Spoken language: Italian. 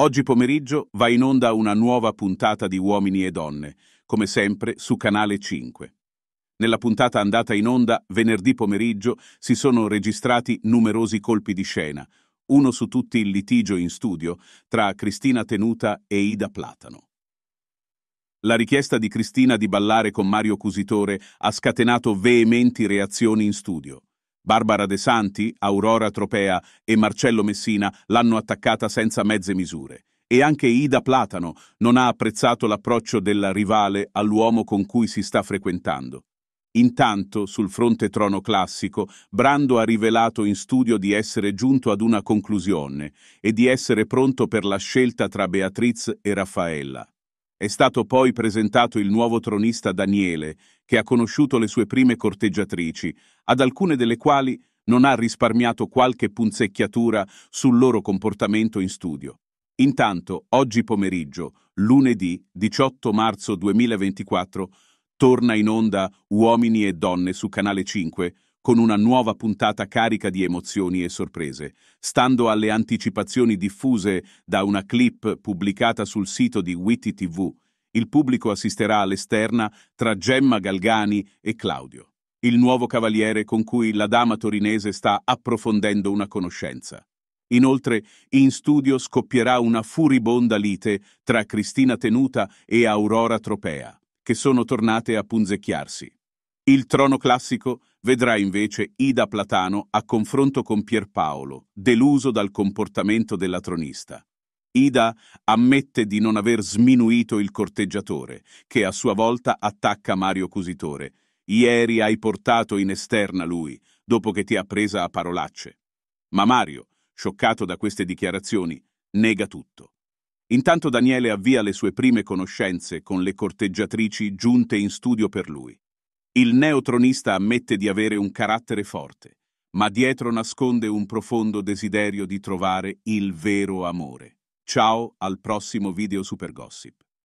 Oggi pomeriggio va in onda una nuova puntata di Uomini e Donne, come sempre su Canale 5. Nella puntata andata in onda venerdì pomeriggio si sono registrati numerosi colpi di scena, uno su tutti il litigio in studio tra Cristina Tenuta e Ida Platano. La richiesta di Cristina di ballare con Mario Cusitore ha scatenato veementi reazioni in studio. Barbara De Santi, Aurora Tropea e Marcello Messina l'hanno attaccata senza mezze misure. E anche Ida Platano non ha apprezzato l'approccio della rivale all'uomo con cui si sta frequentando. Intanto, sul fronte trono classico, Brando ha rivelato in studio di essere giunto ad una conclusione e di essere pronto per la scelta tra Beatriz e Raffaella. È stato poi presentato il nuovo tronista Daniele, che ha conosciuto le sue prime corteggiatrici, ad alcune delle quali non ha risparmiato qualche punzecchiatura sul loro comportamento in studio. Intanto, oggi pomeriggio, lunedì 18 marzo 2024, torna in onda Uomini e Donne su Canale 5, con una nuova puntata carica di emozioni e sorprese. Stando alle anticipazioni diffuse da una clip pubblicata sul sito di Witty TV, il pubblico assisterà all'esterna tra Gemma Galgani e Claudio, il nuovo cavaliere con cui la dama torinese sta approfondendo una conoscenza. Inoltre, in studio scoppierà una furibonda lite tra Cristina Tenuta e Aurora Tropea, che sono tornate a punzecchiarsi. Il trono classico vedrà invece Ida Platano a confronto con Pierpaolo, deluso dal comportamento della tronista. Ida ammette di non aver sminuito il corteggiatore, che a sua volta attacca Mario Cusitore. Ieri hai portato in esterna lui, dopo che ti ha presa a parolacce. Ma Mario, scioccato da queste dichiarazioni, nega tutto. Intanto Daniele avvia le sue prime conoscenze con le corteggiatrici giunte in studio per lui. Il neotronista ammette di avere un carattere forte, ma dietro nasconde un profondo desiderio di trovare il vero amore. Ciao al prossimo video Super Gossip.